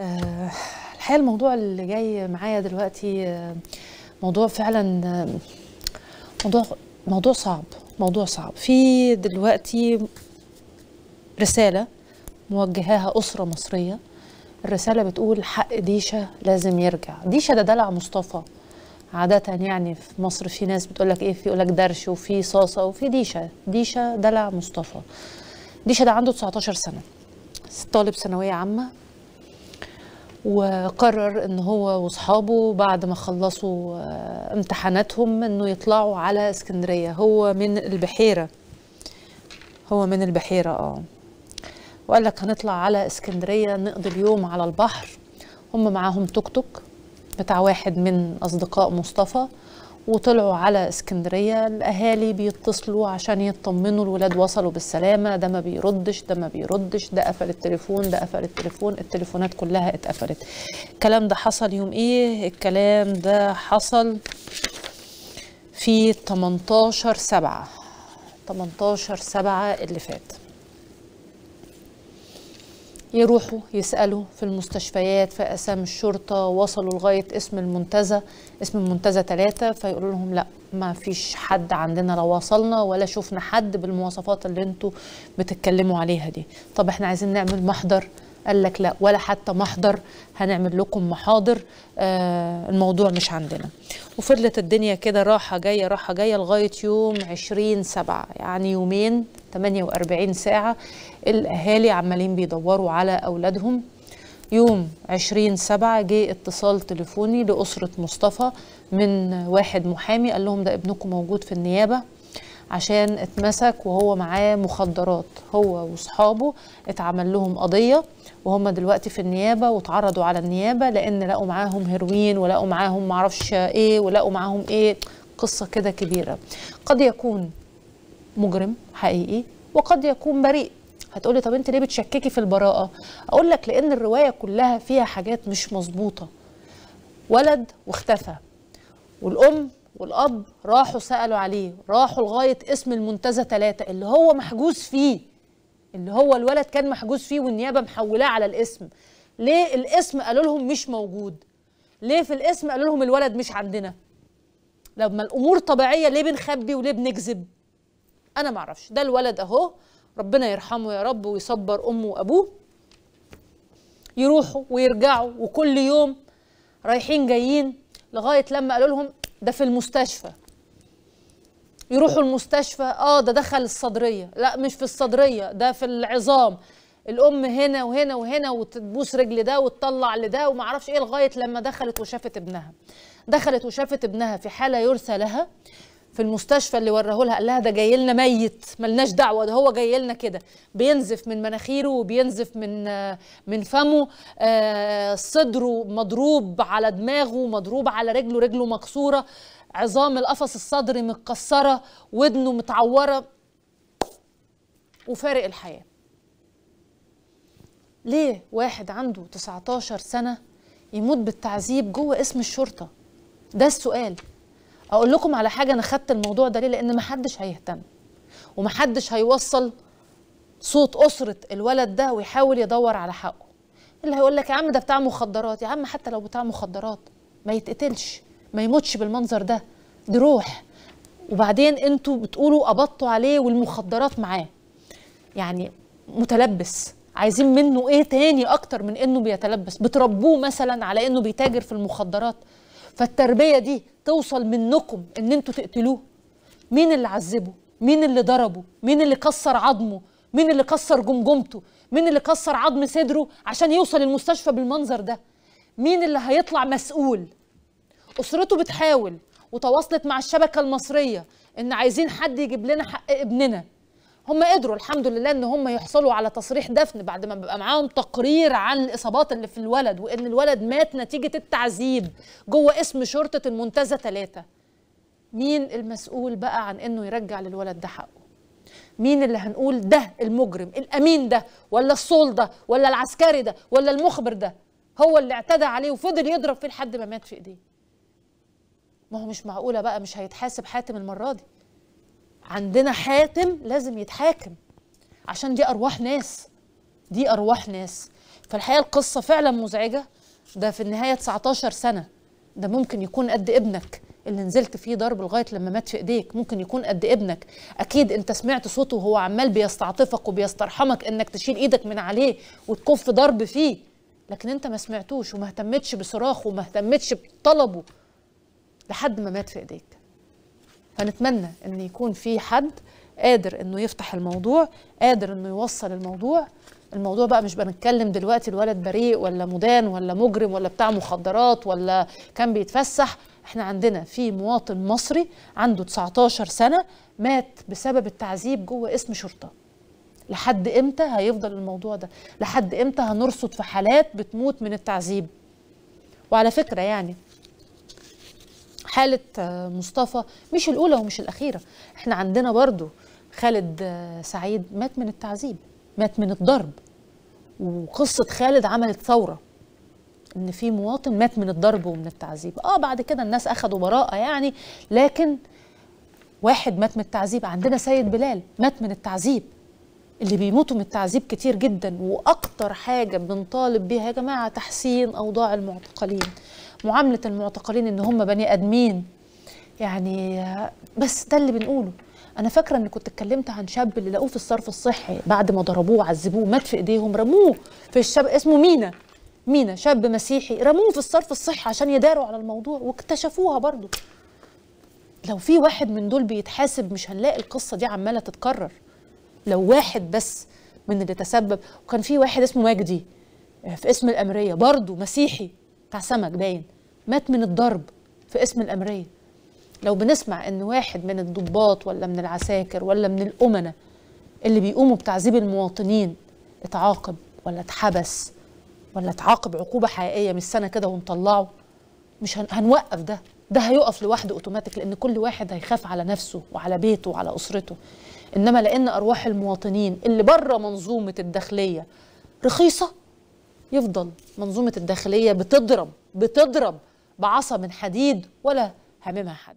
آه، الحقيقه الموضوع اللي جاي معايا دلوقتي آه، موضوع فعلا آه، موضوع موضوع صعب موضوع صعب في دلوقتي رساله موجهاها اسره مصريه الرساله بتقول حق ديشه لازم يرجع ديشه ده دلع مصطفى عادة يعني في مصر في ناس بتقول لك ايه في يقول لك درش وفي صاصة وفي ديشة ديشة دلع مصطفى ديشة ده عنده 19 سنة طالب ثانوية عامة وقرر ان هو واصحابه بعد ما خلصوا آه، امتحاناتهم انه يطلعوا على اسكندريه هو من البحيره هو من البحيره اه وقال لك هنطلع على اسكندريه نقضي اليوم على البحر هم معاهم توك توك بتاع واحد من اصدقاء مصطفى وطلعوا على اسكندريه الاهالي بيتصلوا عشان يطمنوا الولاد وصلوا بالسلامه ده ما بيردش ده ما بيردش ده قفل التليفون ده قفل التليفون التليفونات كلها اتقفلت الكلام ده حصل يوم ايه الكلام ده حصل في 18 7 18 7 اللي فات يروحوا يسألوا في المستشفيات في أسام الشرطة وصلوا لغاية اسم المنتزه اسم المنتزه ثلاثة فيقولوا لهم لا ما فيش حد عندنا لا وصلنا ولا شفنا حد بالمواصفات اللي انتوا بتتكلموا عليها دي طب احنا عايزين نعمل محضر قال لك لا ولا حتى محضر هنعمل لكم محاضر آه الموضوع مش عندنا وفضلت الدنيا كده راحة جاية راحة جاية لغاية يوم 20 سبعة يعني يومين 48 ساعة الأهالي عمالين بيدوروا على أولادهم يوم 20 سبعة جه اتصال تليفوني لأسرة مصطفى من واحد محامي قال لهم ده ابنكم موجود في النيابة عشان اتمسك وهو معاه مخدرات هو واصحابه اتعمل لهم قضيه وهم دلوقتي في النيابه واتعرضوا على النيابه لان لقوا معاهم هيروين ولقوا معاهم معرفش ايه ولقوا معاهم ايه قصه كده كبيره قد يكون مجرم حقيقي وقد يكون بريء هتقولي طب انت ليه بتشككي في البراءه اقول لك لان الروايه كلها فيها حاجات مش مظبوطه ولد واختفى والام والاب راحوا سالوا عليه راحوا لغايه اسم المنتزه ثلاثه اللي هو محجوز فيه اللي هو الولد كان محجوز فيه والنيابه محولاه على الاسم ليه الاسم قالوا لهم مش موجود ليه في الاسم قالوا لهم الولد مش عندنا لما الامور طبيعيه ليه بنخبي وليه بنكذب انا ما اعرفش ده الولد اهو ربنا يرحمه يا رب ويصبر امه وابوه يروحوا ويرجعوا وكل يوم رايحين جايين لغايه لما قالوا لهم ده في المستشفى يروحوا المستشفى اه ده دخل الصدريه لا مش في الصدريه ده في العظام الام هنا وهنا وهنا وتبوس رجل ده وتطلع لده وما اعرفش ايه لغايه لما دخلت وشافت ابنها دخلت وشافت ابنها في حاله يرثى لها في المستشفى اللي وراه لها قال لها ده جاي لنا ميت ملناش دعوه ده هو جاي لنا كده بينزف من مناخيره وبينزف من من فمه آه، صدره مضروب على دماغه مضروب على رجله رجله مكسوره عظام القفص الصدري متكسره ودنه متعوره وفارق الحياه ليه واحد عنده 19 سنه يموت بالتعذيب جوه اسم الشرطه ده السؤال اقول لكم على حاجه انا خدت الموضوع ده ليه لان محدش هيهتم ومحدش هيوصل صوت اسره الولد ده ويحاول يدور على حقه اللي هيقول لك يا عم ده بتاع مخدرات يا عم حتى لو بتاع مخدرات ما يتقتلش ما يموتش بالمنظر ده دي روح وبعدين انتوا بتقولوا قبضتوا عليه والمخدرات معاه يعني متلبس عايزين منه ايه تاني اكتر من انه بيتلبس بتربوه مثلا على انه بيتاجر في المخدرات فالتربيه دي توصل منكم ان انتوا تقتلوه مين اللي عذبه مين اللي ضربه مين اللي كسر عظمه مين اللي كسر جمجمته مين اللي كسر عظم صدره عشان يوصل المستشفى بالمنظر ده مين اللي هيطلع مسؤول اسرته بتحاول وتواصلت مع الشبكه المصريه ان عايزين حد يجيب لنا حق ابننا هم قدروا الحمد لله ان هم يحصلوا على تصريح دفن بعد ما بيبقى معاهم تقرير عن الاصابات اللي في الولد وان الولد مات نتيجه التعذيب جوه اسم شرطه المنتزه ثلاثه مين المسؤول بقى عن انه يرجع للولد ده حقه مين اللي هنقول ده المجرم الامين ده ولا الصول ده ولا العسكري ده ولا المخبر ده هو اللي اعتدى عليه وفضل يضرب فيه لحد ما مات في ايديه ما هو مش معقوله بقى مش هيتحاسب حاتم المره دي عندنا حاتم لازم يتحاكم عشان دي ارواح ناس دي ارواح ناس فالحقيقه القصه فعلا مزعجه ده في النهايه 19 سنه ده ممكن يكون قد ابنك اللي نزلت فيه ضرب لغايه لما مات في ايديك ممكن يكون قد ابنك اكيد انت سمعت صوته وهو عمال بيستعطفك وبيسترحمك انك تشيل ايدك من عليه وتكف ضرب فيه لكن انت ما سمعتوش وما اهتمتش بصراخه وما اهتمتش بطلبه لحد ما مات في ايديك فنتمنى ان يكون في حد قادر انه يفتح الموضوع قادر انه يوصل الموضوع الموضوع بقى مش بنتكلم دلوقتي الولد بريء ولا مدان ولا مجرم ولا بتاع مخدرات ولا كان بيتفسح احنا عندنا في مواطن مصري عنده 19 سنة مات بسبب التعذيب جوه اسم شرطة لحد امتى هيفضل الموضوع ده لحد امتى هنرصد في حالات بتموت من التعذيب وعلى فكرة يعني حالة آه، مصطفى مش الأولى ومش الأخيرة احنا عندنا برضو خالد آه، سعيد مات من التعذيب مات من الضرب وقصة خالد عملت ثورة ان في مواطن مات من الضرب ومن التعذيب اه بعد كده الناس اخدوا براءة يعني لكن واحد مات من التعذيب عندنا سيد بلال مات من التعذيب اللي بيموتوا من التعذيب كتير جدا واكتر حاجة بنطالب بيها يا جماعة تحسين اوضاع المعتقلين معامله المعتقلين ان هم بني ادمين يعني بس ده اللي بنقوله انا فاكره اني كنت اتكلمت عن شاب اللي لقوه في الصرف الصحي بعد ما ضربوه وعذبوه مات في ايديهم رموه في الشاب اسمه مينا مينا شاب مسيحي رموه في الصرف الصحي عشان يداروا على الموضوع واكتشفوها برضه لو في واحد من دول بيتحاسب مش هنلاقي القصه دي عماله تتكرر لو واحد بس من اللي تسبب وكان في واحد اسمه مجدي آه، في اسم الامريه برضه مسيحي بتاع سمك باين مات من الضرب في اسم الامريه لو بنسمع ان واحد من الضباط ولا من العساكر ولا من الامنه اللي بيقوموا بتعذيب المواطنين اتعاقب ولا اتحبس ولا اتعاقب عقوبه حقيقيه مش سنه كده ونطلعه مش هنوقف ده ده هيقف لوحده اوتوماتيك لان كل واحد هيخاف على نفسه وعلى بيته وعلى اسرته انما لان ارواح المواطنين اللي بره منظومه الداخليه رخيصه يفضل منظومة الداخلية بتضرب بتضرب بعصا من حديد ولا هاممها حد